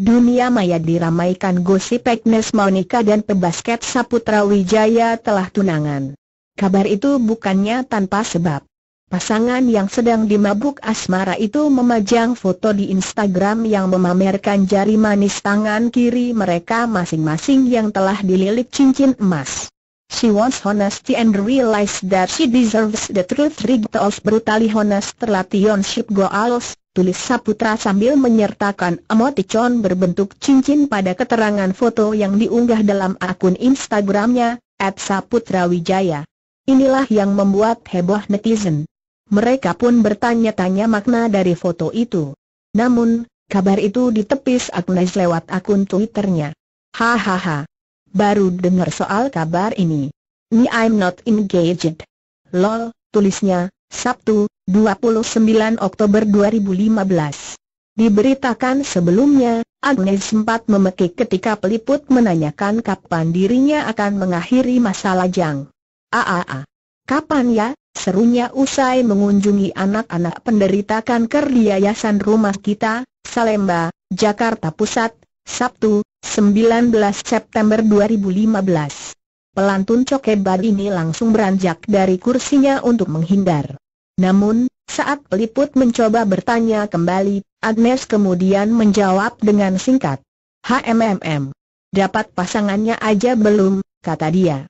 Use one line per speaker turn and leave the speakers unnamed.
Dunia maya diramaikan gosip Agnes Monica dan pebasket Saputra Wijaya telah tunangan. Kabar itu bukannya tanpa sebab. Pasangan yang sedang dimabuk asmara itu memajang foto di Instagram yang memamerkan jari manis tangan kiri mereka masing-masing yang telah dililit cincin emas. She wants honesty and realize that she deserves the truth. Rigtos brutally honest relationship goals, tulis Saputra sambil menyertakan emoticon berbentuk cincin pada keterangan foto yang diunggah dalam akun Instagramnya, @saputrawijaya. Inilah yang membuat heboh netizen. Mereka pun bertanya-tanya makna dari foto itu. Namun, kabar itu ditepis Agnes lewat akun Twitternya. Hahaha. Baru dengar soal kabar ini. Me I'm not engaged. Lol, tulisnya, Sabtu, 29 Oktober 2015. Diberitakan sebelumnya, Agnes sempat memekik ketika peliput menanyakan kapan dirinya akan mengakhiri masa lajang. Aaa, kapan ya? Serunya usai mengunjungi anak-anak penderita kanker di Yayasan Rumah Kita, Salemba, Jakarta Pusat, Sabtu, 19 September 2015. Pelantun cokebar ini langsung beranjak dari kursinya untuk menghindar. Namun, saat peliput mencoba bertanya kembali, Agnes kemudian menjawab dengan singkat. HMMM. Dapat pasangannya aja belum, kata dia.